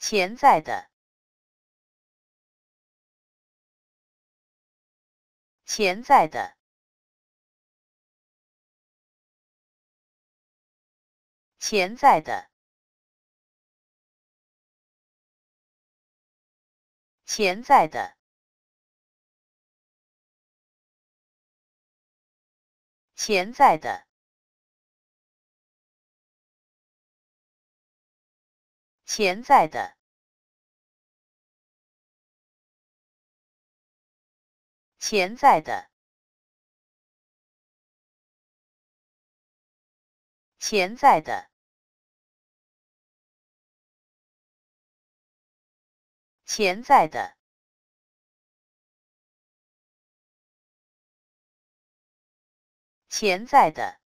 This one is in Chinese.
潜在的，潜在的，潜在的，潜在的，潜在的。潜在的，潜在的，潜在的，潜在的，潜在的。